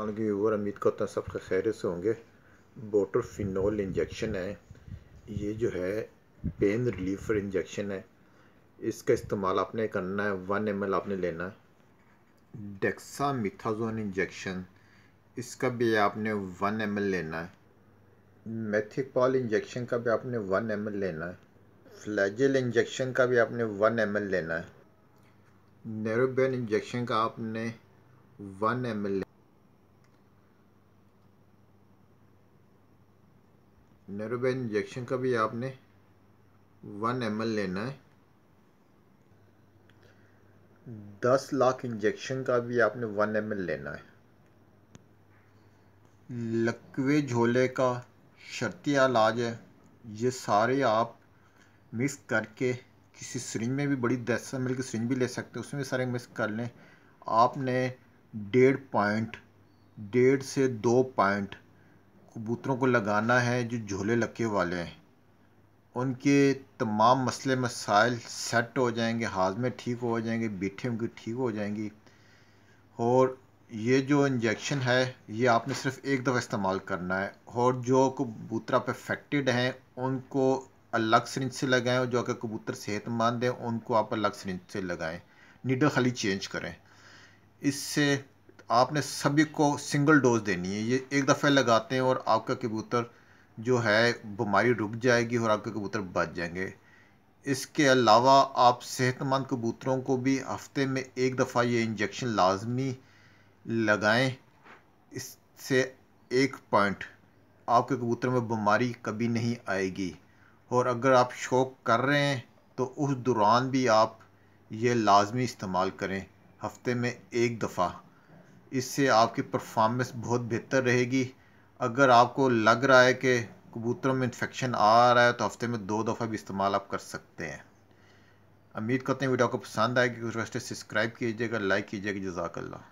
अलगे व्यूवर उम्मीद करता है सब खैर से होंगे बोटर फिनोल इंजेक्शन है ये जो है पेन रिलीफर इंजेक्शन है इसका इस्तेमाल आपने करना है वन एम आपने लेना है डेक्सामिथाजोन इंजेक्शन इसका भी आपने वन एम लेना है मेथिकॉल इंजेक्शन का भी आपने वन एम लेना है फ्लैजल इंजेक्शन का भी आपने वन एम लेना है नेरोबेन इंजेक्शन का आपने वन एम लेना नरोबा इंजेक्शन का भी आपने वन एम लेना है दस लाख इंजेक्शन का भी आपने वन एम लेना है लकवे झोले का शर्ती इलाज है ये सारे आप मिक्स करके किसी सरिंज में भी बड़ी दस एम की सरिंज भी ले सकते हैं उसमें भी सारे मिक्स कर लें आपने डेढ़ पॉइंट डेढ़ से दो पॉइंट कबूतरों को लगाना है जो झोले लगे वाले हैं उनके तमाम मसले मसाइल सेट हो जाएंगे हाजमे ठीक हो जाएंगे बीठे उनकी ठीक हो जाएंगी और ये जो इंजेक्शन है ये आपने सिर्फ एक दफ़ा इस्तेमाल करना है और जो कबूतरा आप इफेक्टेड हैं उनको अलग सरिंज से लगाएं और जो अगर कबूतर सेहतमंद हैं उनको आप अलग सरिंज से लगाएं नीडल खाली चेंज करें इससे आपने सभी को सिंगल डोज देनी है ये एक दफ़े लगाते हैं और आपका कबूतर जो है बीमारी रुक जाएगी और आपके कबूतर बच जाएंगे इसके अलावा आप सेहतमंद कबूतरों को भी हफ्ते में एक दफ़ा ये इंजेक्शन लाजमी लगाएं इससे एक पॉइंट आपके कबूतर में बीमारी कभी नहीं आएगी और अगर आप शौक कर रहे हैं तो उस दौरान भी आप ये लाजमी इस्तेमाल करें हफ्ते में एक दफ़ा इससे आपकी परफॉर्मेंस बहुत बेहतर रहेगी अगर आपको लग रहा है कि कबूतरों में इन्फेक्शन आ रहा है तो हफ्ते में दो दफ़ा भी इस्तेमाल आप कर सकते हैं उम्मीद करते हैं वीडियो को पसंद आएगी कुछ सब्सक्राइब कीजिएगा लाइक कीजिएगा जजाकल्ला